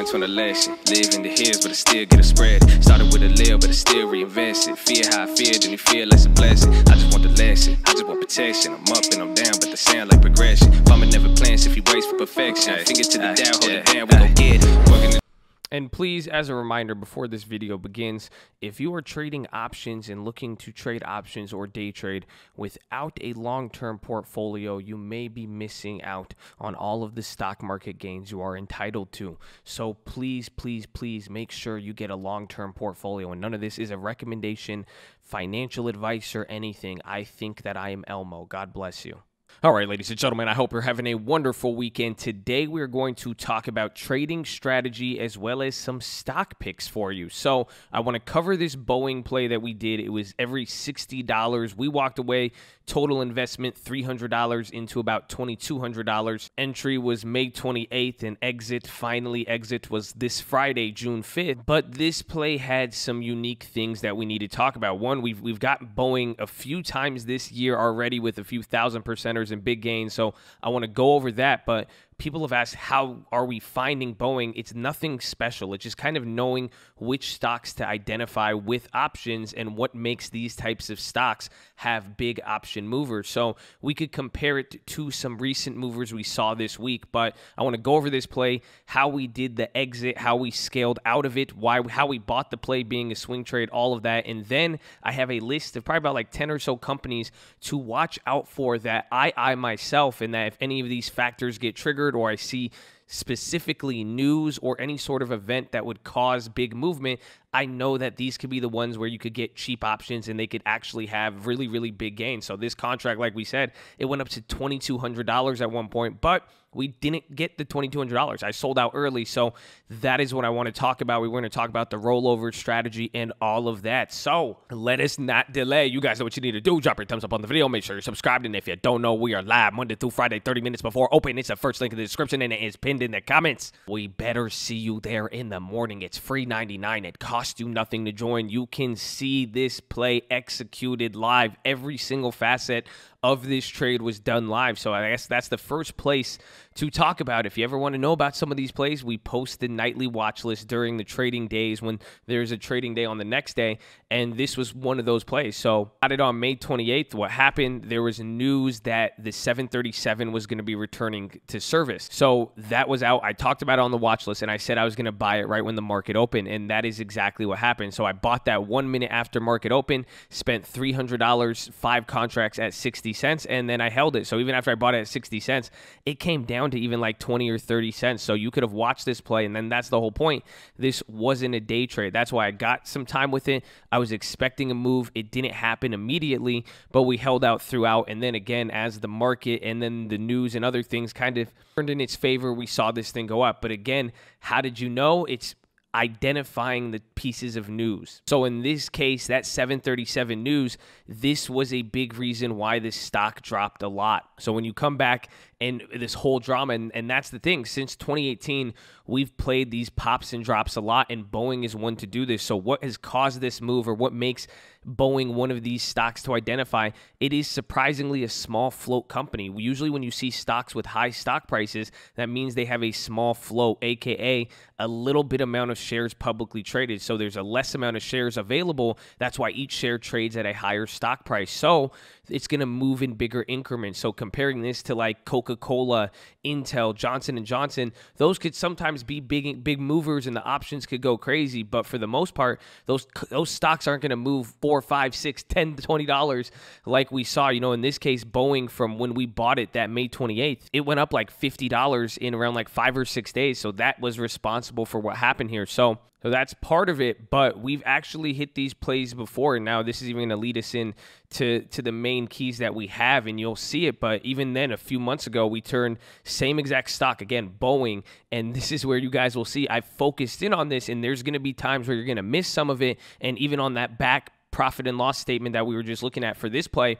points on the lesson. Live in the hills, but I still get a spread. Started with a lil', but I still reinvest it. Fear how I feel, then you feel less a blessing. I just want the lesson, I just want protection. I'm up and I'm down, but the sound like progression. Mama never plans if he waits for perfection. Finger to the down, hold it down, we gon' get it. Working and please, as a reminder, before this video begins, if you are trading options and looking to trade options or day trade without a long term portfolio, you may be missing out on all of the stock market gains you are entitled to. So please, please, please make sure you get a long term portfolio. And none of this is a recommendation, financial advice, or anything. I think that I am Elmo. God bless you. All right, ladies and gentlemen, I hope you're having a wonderful weekend. Today, we're going to talk about trading strategy as well as some stock picks for you. So, I want to cover this Boeing play that we did. It was every $60. We walked away, total investment $300 into about $2,200. Entry was May 28th, and exit, finally, exit was this Friday, June 5th. But this play had some unique things that we need to talk about. One, we've, we've got Boeing a few times this year already with a few thousand percent winners and big gains. So I want to go over that. But people have asked how are we finding Boeing? It's nothing special. It's just kind of knowing which stocks to identify with options and what makes these types of stocks have big option movers. So we could compare it to some recent movers we saw this week, but I want to go over this play, how we did the exit, how we scaled out of it, why how we bought the play being a swing trade, all of that. And then I have a list of probably about like 10 or so companies to watch out for that I I myself and that if any of these factors get triggered or I see specifically news or any sort of event that would cause big movement, I know that these could be the ones where you could get cheap options and they could actually have really, really big gains. So this contract, like we said, it went up to $2,200 at one point, but we didn't get the $2,200. I sold out early. So that is what I want to talk about. We were going to talk about the rollover strategy and all of that. So let us not delay. You guys know what you need to do. Drop your thumbs up on the video. Make sure you're subscribed. And if you don't know, we are live Monday through Friday, 30 minutes before open. It's the first link in the description and it is pinned in the comments. We better see you there in the morning. It's free 99. It costs you nothing to join. You can see this play executed live, every single facet of this trade was done live. So I guess that's the first place to talk about. If you ever want to know about some of these plays, we post the nightly watch list during the trading days when there's a trading day on the next day. And this was one of those plays. So got it on May 28th. What happened? There was news that the 737 was going to be returning to service. So that was out. I talked about it on the watch list and I said I was going to buy it right when the market opened. And that is exactly what happened. So I bought that one minute after market open, spent $300, five contracts at 60 60 cents and then I held it. So even after I bought it at 60 cents, it came down to even like 20 or 30 cents. So you could have watched this play and then that's the whole point. This wasn't a day trade. That's why I got some time with it. I was expecting a move. It didn't happen immediately, but we held out throughout and then again as the market and then the news and other things kind of turned in its favor, we saw this thing go up. But again, how did you know? It's identifying the pieces of news. So in this case, that 737 news, this was a big reason why this stock dropped a lot. So when you come back and this whole drama. And, and that's the thing. Since 2018, we've played these pops and drops a lot, and Boeing is one to do this. So, what has caused this move, or what makes Boeing one of these stocks to identify? It is surprisingly a small float company. Usually, when you see stocks with high stock prices, that means they have a small float, aka a little bit amount of shares publicly traded. So, there's a less amount of shares available. That's why each share trades at a higher stock price. So, it's going to move in bigger increments. So comparing this to like Coca-Cola, Intel, Johnson and Johnson, those could sometimes be big big movers and the options could go crazy, but for the most part, those those stocks aren't going to move four, five, six, ten, twenty dollars like we saw, you know, in this case Boeing from when we bought it that May 28th, it went up like $50 in around like 5 or 6 days. So that was responsible for what happened here. So so that's part of it, but we've actually hit these plays before, and now this is even going to lead us in to to the main keys that we have, and you'll see it. But even then, a few months ago, we turned same exact stock again, Boeing, and this is where you guys will see I focused in on this, and there's going to be times where you're going to miss some of it, and even on that back profit and loss statement that we were just looking at for this play,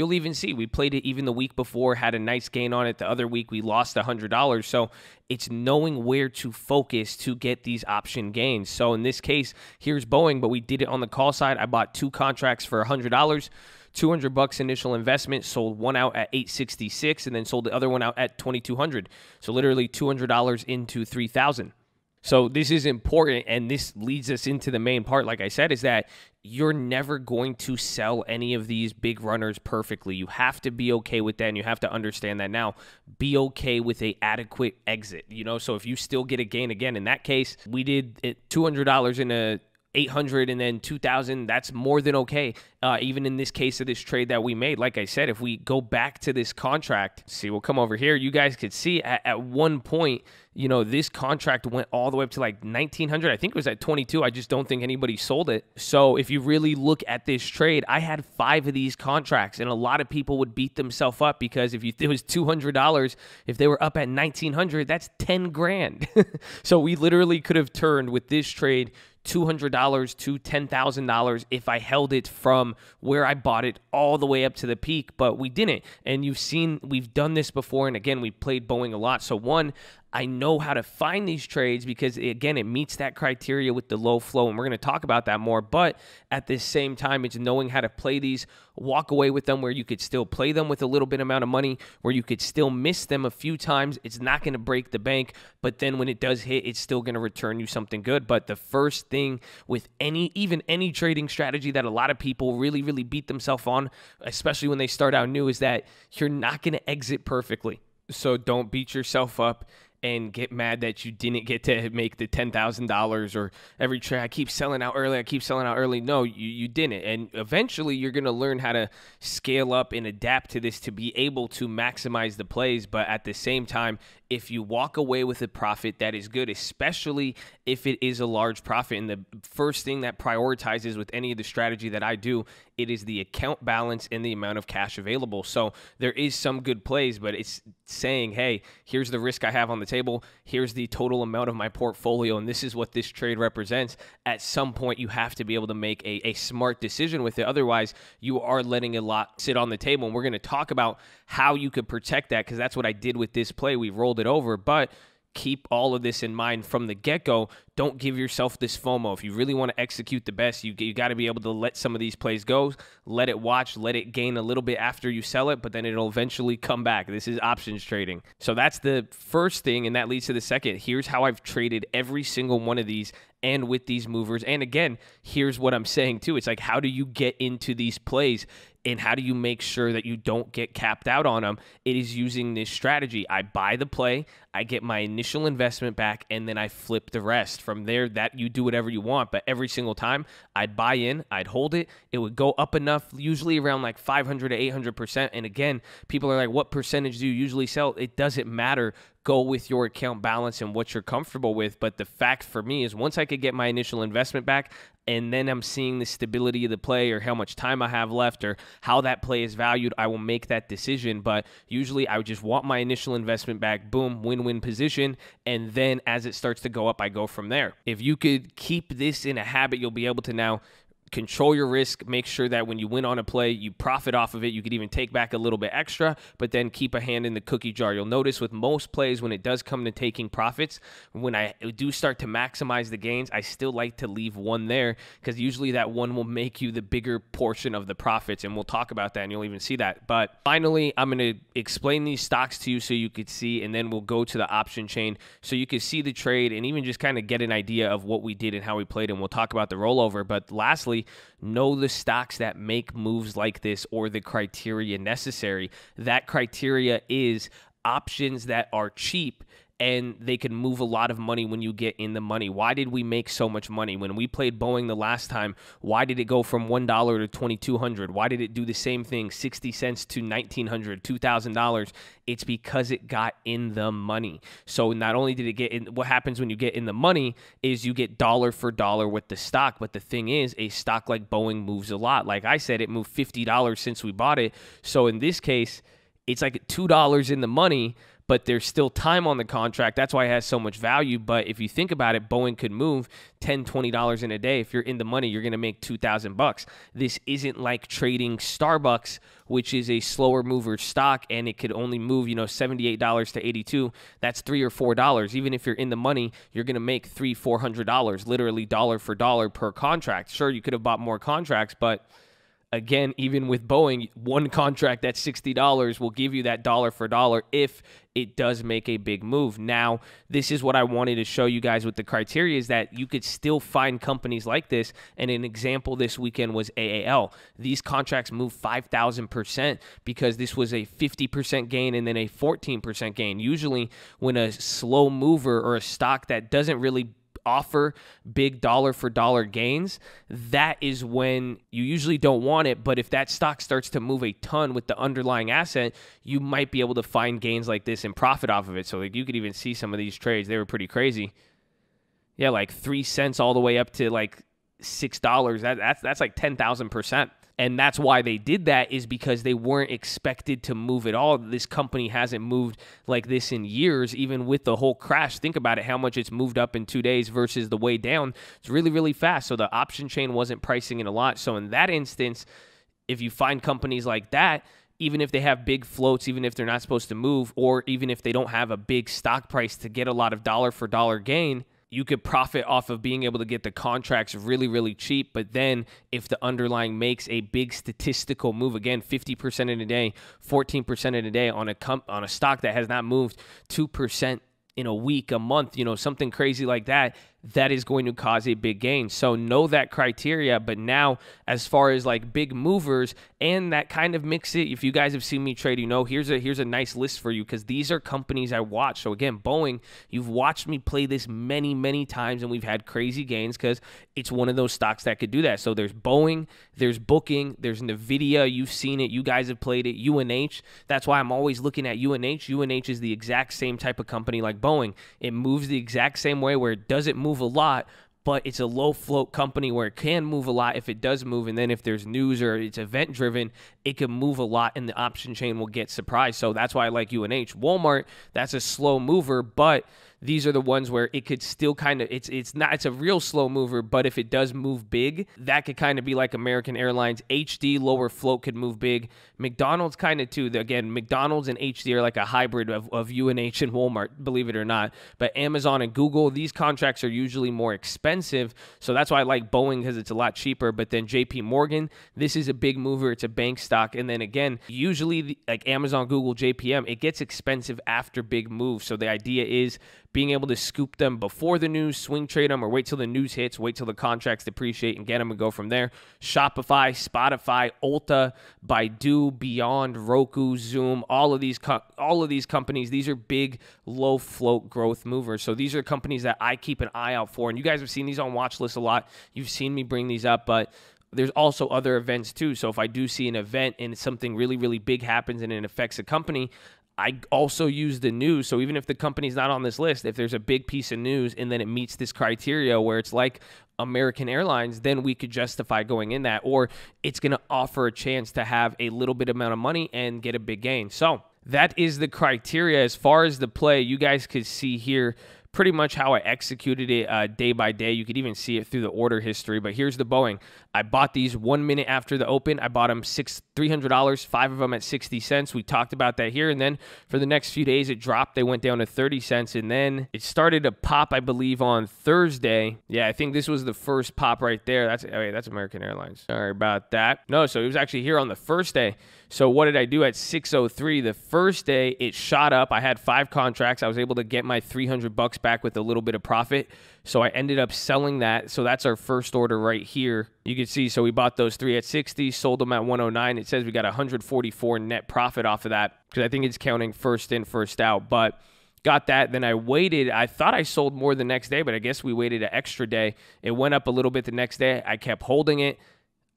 you'll even see we played it even the week before, had a nice gain on it. The other week we lost $100. So it's knowing where to focus to get these option gains. So in this case, here's Boeing, but we did it on the call side. I bought two contracts for $100. 200 bucks initial investment, sold one out at 866 and then sold the other one out at 2200. So literally $200 into 3000. So this is important and this leads us into the main part like I said is that you're never going to sell any of these big runners perfectly. You have to be okay with that and you have to understand that now. Be okay with a adequate exit, you know? So if you still get a gain again in that case, we did $200 in a 800 and then 2000 that's more than okay uh, even in this case of this trade that we made like i said if we go back to this contract see we'll come over here you guys could see at, at one point you know this contract went all the way up to like 1900 i think it was at 22 i just don't think anybody sold it so if you really look at this trade i had five of these contracts and a lot of people would beat themselves up because if you it was $200 if they were up at 1900 that's 10 grand so we literally could have turned with this trade $200 to $10,000 if I held it from where I bought it all the way up to the peak, but we didn't. And you've seen, we've done this before. And again, we played Boeing a lot. So, one, I know how to find these trades because, again, it meets that criteria with the low flow. And we're going to talk about that more. But at the same time, it's knowing how to play these, walk away with them where you could still play them with a little bit amount of money, where you could still miss them a few times. It's not going to break the bank. But then when it does hit, it's still going to return you something good. But the first thing with any, even any trading strategy that a lot of people really, really beat themselves on, especially when they start out new, is that you're not going to exit perfectly. So don't beat yourself up and get mad that you didn't get to make the $10,000 or every trade. I keep selling out early. I keep selling out early. No, you, you didn't. And eventually you're going to learn how to scale up and adapt to this to be able to maximize the plays. But at the same time, if you walk away with a profit, that is good, especially if it is a large profit. And the first thing that prioritizes with any of the strategy that I do it is the account balance and the amount of cash available. So there is some good plays, but it's saying, hey, here's the risk I have on the table. Here's the total amount of my portfolio, and this is what this trade represents. At some point, you have to be able to make a, a smart decision with it. Otherwise, you are letting a lot sit on the table. And we're going to talk about how you could protect that because that's what I did with this play. We rolled it over, but keep all of this in mind from the get go don't give yourself this FOMO. If you really want to execute the best, you, you got to be able to let some of these plays go, let it watch, let it gain a little bit after you sell it, but then it'll eventually come back. This is options trading. So that's the first thing, and that leads to the second. Here's how I've traded every single one of these and with these movers. And again, here's what I'm saying too. It's like, how do you get into these plays? and how do you make sure that you don't get capped out on them? It is using this strategy. I buy the play, I get my initial investment back, and then I flip the rest from there that you do whatever you want. But every single time I'd buy in, I'd hold it. It would go up enough, usually around like 500 to 800%. And again, people are like, what percentage do you usually sell? It doesn't matter go with your account balance and what you're comfortable with. But the fact for me is once I could get my initial investment back, and then I'm seeing the stability of the play or how much time I have left or how that play is valued, I will make that decision. But usually I would just want my initial investment back, boom, win win position. And then as it starts to go up, I go from there. If you could keep this in a habit, you'll be able to now control your risk, make sure that when you win on a play, you profit off of it. You could even take back a little bit extra, but then keep a hand in the cookie jar. You'll notice with most plays when it does come to taking profits, when I do start to maximize the gains, I still like to leave one there because usually that one will make you the bigger portion of the profits. And we'll talk about that and you'll even see that. But finally, I'm going to explain these stocks to you so you could see, and then we'll go to the option chain so you could see the trade and even just kind of get an idea of what we did and how we played. And we'll talk about the rollover. But lastly, actually know the stocks that make moves like this or the criteria necessary. That criteria is options that are cheap and they can move a lot of money when you get in the money. Why did we make so much money when we played Boeing the last time? Why did it go from one dollar to twenty two hundred? Why did it do the same thing, sixty cents to nineteen hundred, two thousand dollars? It's because it got in the money. So not only did it get in, what happens when you get in the money is you get dollar for dollar with the stock. But the thing is, a stock like Boeing moves a lot. Like I said, it moved fifty dollars since we bought it. So in this case, it's like two dollars in the money but there's still time on the contract. That's why it has so much value. But if you think about it, Boeing could move 10 $20 in a day. If you're in the money, you're going to make 2000 bucks. This isn't like trading Starbucks, which is a slower mover stock and it could only move, you know, $78 to 82. That's 3 or $4. Even if you're in the money, you're going to make 3 $400 literally dollar for dollar per contract. Sure, you could have bought more contracts, but again, even with Boeing, one contract at $60 will give you that dollar for dollar if it does make a big move. Now, this is what I wanted to show you guys with the criteria is that you could still find companies like this. And an example this weekend was AAL. These contracts moved 5,000% because this was a 50% gain and then a 14% gain. Usually, when a slow mover or a stock that doesn't really offer big dollar for dollar gains, that is when you usually don't want it. But if that stock starts to move a ton with the underlying asset, you might be able to find gains like this and profit off of it. So like you could even see some of these trades. They were pretty crazy. Yeah, like three cents all the way up to like six dollars. That that's that's like ten thousand percent and that's why they did that is because they weren't expected to move at all this company hasn't moved like this in years even with the whole crash think about it how much it's moved up in two days versus the way down it's really really fast so the option chain wasn't pricing in a lot so in that instance if you find companies like that even if they have big floats, even if they're not supposed to move, or even if they don't have a big stock price to get a lot of dollar for dollar gain, you could profit off of being able to get the contracts really, really cheap. But then if the underlying makes a big statistical move, again, 50% in a day, 14% in a day on a comp- on a stock that has not moved 2% in a week, a month, you know, something crazy like that, that is going to cause a big gain. So know that criteria. But now, as far as like big movers and that kind of mix it, if you guys have seen me trade, you know, here's a here's a nice list for you because these are companies I watch. So again, Boeing, you've watched me play this many, many times, and we've had crazy gains because it's one of those stocks that could do that. So there's Boeing, there's Booking, there's Nvidia. You've seen it, you guys have played it. UNH. That's why I'm always looking at UNH. UNH is the exact same type of company like Boeing. It moves the exact same way where it doesn't move move a lot, but it's a low float company where it can move a lot if it does move. And then if there's news or it's event driven, it can move a lot and the option chain will get surprised. So that's why I like UNH. Walmart, that's a slow mover, but these are the ones where it could still kind of it's it's not it's a real slow mover, but if it does move big, that could kind of be like American Airlines HD lower float could move big. McDonald's kind of too. Again, McDonald's and HD are like a hybrid of of UNH and Walmart, believe it or not. But Amazon and Google, these contracts are usually more expensive, so that's why I like Boeing because it's a lot cheaper. But then JP Morgan, this is a big mover. It's a bank stock, and then again, usually the, like Amazon, Google, JPM, it gets expensive after big moves. So the idea is being able to scoop them before the news, swing trade them, or wait till the news hits, wait till the contracts depreciate and get them and go from there. Shopify, Spotify, Ulta, Baidu, Beyond, Roku, Zoom, all of these all of these companies, these are big low float growth movers. So these are companies that I keep an eye out for, and you guys have seen these on watch lists a lot. You've seen me bring these up, but there's also other events too. So if I do see an event and something really, really big happens and it affects a company, I also use the news. So even if the company's not on this list, if there's a big piece of news and then it meets this criteria where it's like American Airlines, then we could justify going in that, or it's going to offer a chance to have a little bit amount of money and get a big gain. So that is the criteria as far as the play. You guys could see here pretty much how I executed it uh, day by day. You could even see it through the order history. But here's the Boeing. I bought these one minute after the open. I bought them six three hundred dollars, five of them at sixty cents. We talked about that here, and then for the next few days it dropped. They went down to thirty cents, and then it started to pop. I believe on Thursday. Yeah, I think this was the first pop right there. That's oh yeah, that's American Airlines. Sorry about that. No, so it was actually here on the first day. So what did I do at six oh three? The first day it shot up. I had five contracts. I was able to get my three hundred bucks back with a little bit of profit. So I ended up selling that. So that's our first order right here. You can see, so we bought those three at 60, sold them at 109. It says we got 144 net profit off of that because I think it's counting first in, first out. But got that. Then I waited. I thought I sold more the next day, but I guess we waited an extra day. It went up a little bit the next day. I kept holding it.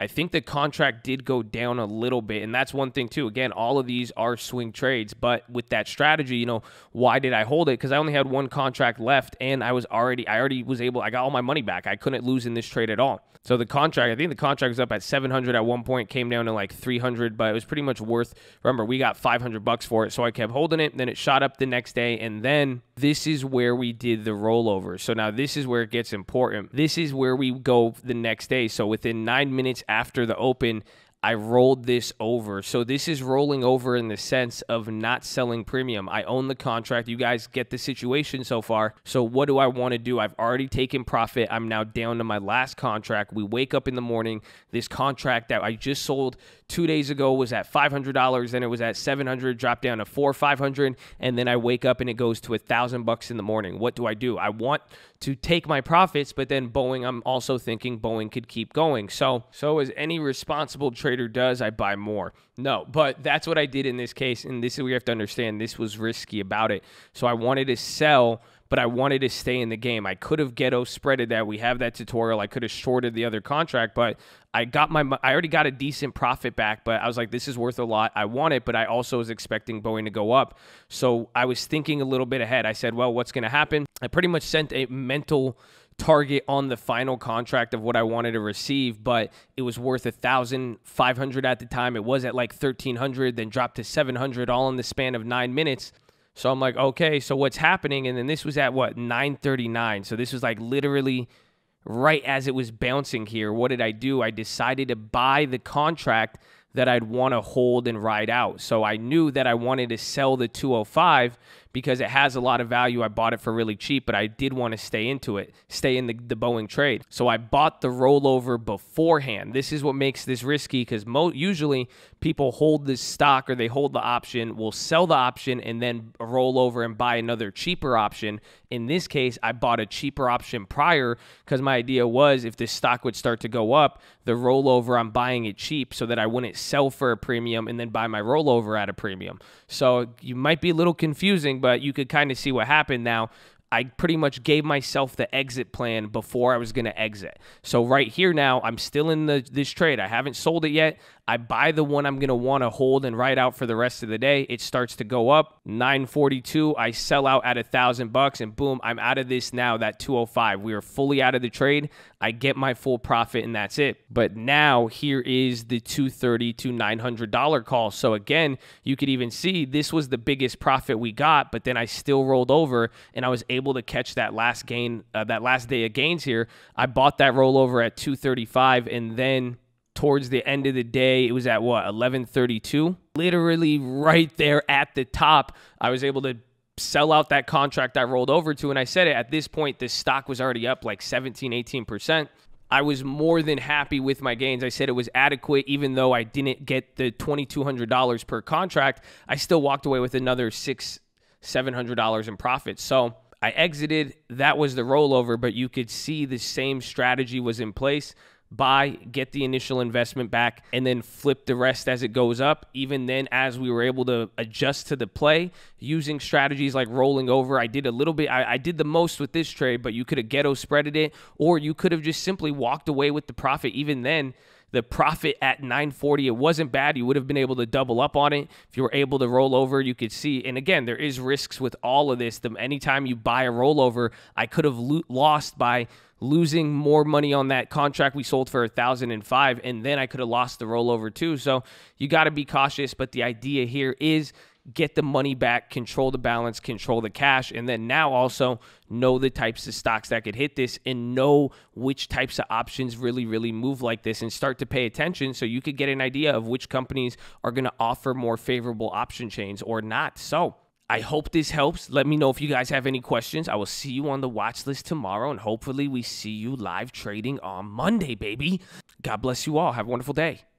I think the contract did go down a little bit. And that's one thing, too. Again, all of these are swing trades. But with that strategy, you know, why did I hold it? Because I only had one contract left and I was already, I already was able, I got all my money back. I couldn't lose in this trade at all. So the contract, I think the contract was up at 700 at one point, came down to like 300, but it was pretty much worth, remember, we got 500 bucks for it. So I kept holding it. Then it shot up the next day. And then this is where we did the rollover. So now this is where it gets important. This is where we go the next day. So within nine minutes, after the Open, I rolled this over. So this is rolling over in the sense of not selling premium. I own the contract. You guys get the situation so far. So what do I want to do? I've already taken profit. I'm now down to my last contract. We wake up in the morning. This contract that I just sold two days ago was at $500. Then it was at 700, dropped down to four, 500. And then I wake up and it goes to a thousand bucks in the morning. What do I do? I want to take my profits, but then Boeing, I'm also thinking Boeing could keep going. So, so as any responsible trader, trader does, I buy more. No, but that's what I did in this case. And this is what you have to understand. This was risky about it. So I wanted to sell, but I wanted to stay in the game. I could have ghetto spreaded that. We have that tutorial. I could have shorted the other contract, but I got my I already got a decent profit back, but I was like, this is worth a lot. I want it, but I also was expecting Boeing to go up. So I was thinking a little bit ahead. I said, well, what's gonna happen? I pretty much sent a mental target on the final contract of what I wanted to receive, but it was worth a thousand five hundred at the time. It was at like thirteen hundred, then dropped to seven hundred, all in the span of nine minutes. So I'm like, okay, so what's happening? And then this was at what nine thirty nine. So this was like literally right as it was bouncing here. What did I do? I decided to buy the contract that I'd want to hold and ride out. So I knew that I wanted to sell the 205 because it has a lot of value. I bought it for really cheap, but I did want to stay into it, stay in the, the Boeing trade. So I bought the rollover beforehand. This is what makes this risky because usually people hold this stock or they hold the option, will sell the option, and then roll over and buy another cheaper option in this case, I bought a cheaper option prior because my idea was if this stock would start to go up, the rollover, I'm buying it cheap so that I wouldn't sell for a premium and then buy my rollover at a premium. So you might be a little confusing, but you could kind of see what happened now. I pretty much gave myself the exit plan before I was going to exit. So right here now, I'm still in the, this trade. I haven't sold it yet. I buy the one I'm going to want to hold and ride out for the rest of the day. It starts to go up. 942, I sell out at a thousand bucks and boom, I'm out of this now. That 205, we are fully out of the trade. I get my full profit and that's it. But now here is the 230 to $900 call. So again, you could even see this was the biggest profit we got, but then I still rolled over and I was able to catch that last gain, uh, that last day of gains here. I bought that rollover at 235 and then towards the end of the day it was at what 1132 literally right there at the top i was able to sell out that contract i rolled over to and i said it at this point the stock was already up like 17 18% i was more than happy with my gains i said it was adequate even though i didn't get the $2200 per contract i still walked away with another six $700 in profit so I exited. That was the rollover, but you could see the same strategy was in place buy, get the initial investment back, and then flip the rest as it goes up. Even then, as we were able to adjust to the play using strategies like rolling over, I did a little bit, I, I did the most with this trade, but you could have ghetto spreaded it, or you could have just simply walked away with the profit even then the profit at 940. It wasn't bad. You would have been able to double up on it. If you were able to roll over, you could see. And again, there is risks with all of this. The, anytime you buy a rollover, I could have lo lost by losing more money on that contract we sold for 1005 and then I could have lost the rollover too. So you got to be cautious, but the idea here is get the money back, control the balance, control the cash, and then now also know the types of stocks that could hit this and know which types of options really, really move like this and start to pay attention so you could get an idea of which companies are going to offer more favorable option chains or not. So, I hope this helps. Let me know if you guys have any questions. I will see you on the watch list tomorrow, and hopefully, we see you live trading on Monday, baby. God bless you all. Have a wonderful day.